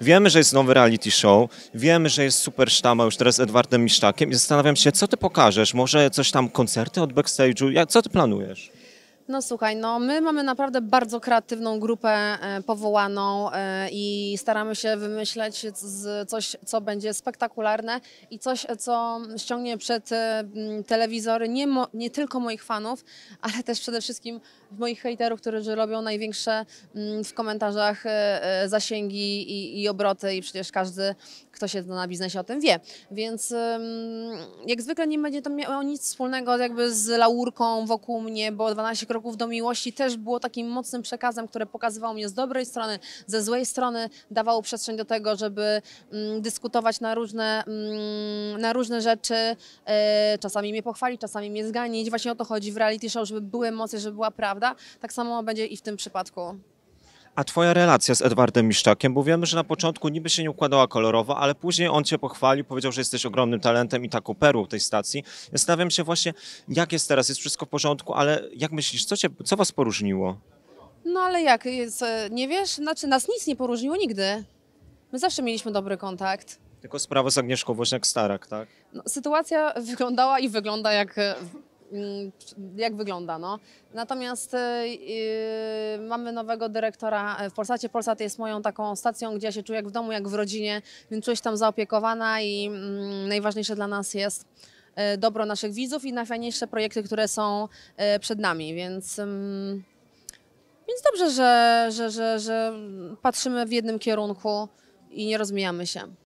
Wiemy, że jest nowy reality show, wiemy, że jest super sztama już teraz z Edwardem Miszczakiem i zastanawiam się, co ty pokażesz? Może coś tam, koncerty od backstage'u? Jak, co ty planujesz? No słuchaj, no my mamy naprawdę bardzo kreatywną grupę e, powołaną e, i staramy się wymyśleć coś, co będzie spektakularne i coś, co ściągnie przed e, telewizory nie, nie tylko moich fanów, ale też przede wszystkim moich hejterów, którzy robią największe w komentarzach zasięgi i, i obroty i przecież każdy, kto się na biznesie o tym wie. Więc jak zwykle nie będzie to miało nic wspólnego jakby z laurką wokół mnie, bo 12 kroków Kroków do Miłości też było takim mocnym przekazem, które pokazywało mnie z dobrej strony, ze złej strony, dawało przestrzeń do tego, żeby mm, dyskutować na różne, mm, na różne rzeczy, e, czasami mnie pochwalić, czasami mnie zganić. Właśnie o to chodzi w reality show, żeby były emocje, żeby była prawda. Tak samo będzie i w tym przypadku. A twoja relacja z Edwardem Miszczakiem, bo wiemy, że na początku niby się nie układała kolorowo, ale później on cię pochwalił, powiedział, że jesteś ogromnym talentem i taką perłą tej stacji. Zastanawiam się właśnie, jak jest teraz, jest wszystko w porządku, ale jak myślisz, co, cię, co was poróżniło? No ale jak, jest, e, nie wiesz? Znaczy nas nic nie poróżniło nigdy. My zawsze mieliśmy dobry kontakt. Tylko sprawa z Agnieszką Woźniak-Starak, tak? No, sytuacja wyglądała i wygląda jak e, Mm, jak wygląda. No. Natomiast yy, mamy nowego dyrektora e, w Polsacie. Polsat jest moją taką stacją, gdzie ja się czuję jak w domu, jak w rodzinie, więc czuję się tam zaopiekowana i yy, najważniejsze dla nas jest yy, dobro naszych widzów i najfajniejsze projekty, które są e, przed nami, więc... Mm, więc dobrze, że, że, że, że patrzymy w jednym kierunku i nie rozmijamy się.